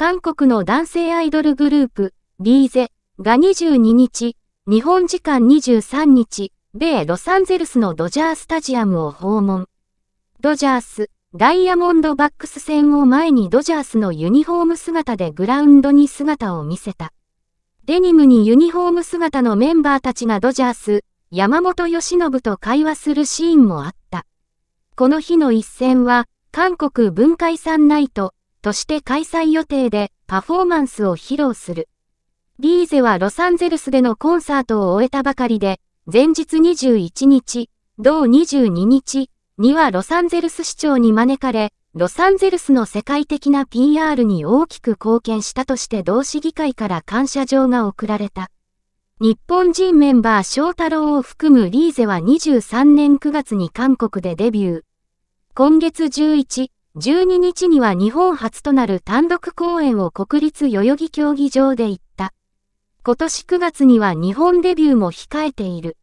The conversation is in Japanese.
韓国の男性アイドルグループ、リーゼが22日、日本時間23日、米ロサンゼルスのドジャースタジアムを訪問。ドジャース、ダイヤモンドバックス戦を前にドジャースのユニフォーム姿でグラウンドに姿を見せた。デニムにユニフォーム姿のメンバーたちがドジャース、山本由伸と会話するシーンもあった。この日の一戦は、韓国文化遺産ナイト、として開催予定でパフォーマンスを披露する。ビーゼはロサンゼルスでのコンサートを終えたばかりで、前日21日、同22日にはロサンゼルス市長に招かれ、ロサンゼルスの世界的な PR に大きく貢献したとして同市議会から感謝状が贈られた。日本人メンバー翔太郎を含むリーゼは23年9月に韓国でデビュー。今月11、12日には日本初となる単独公演を国立代々木競技場で行った。今年9月には日本デビューも控えている。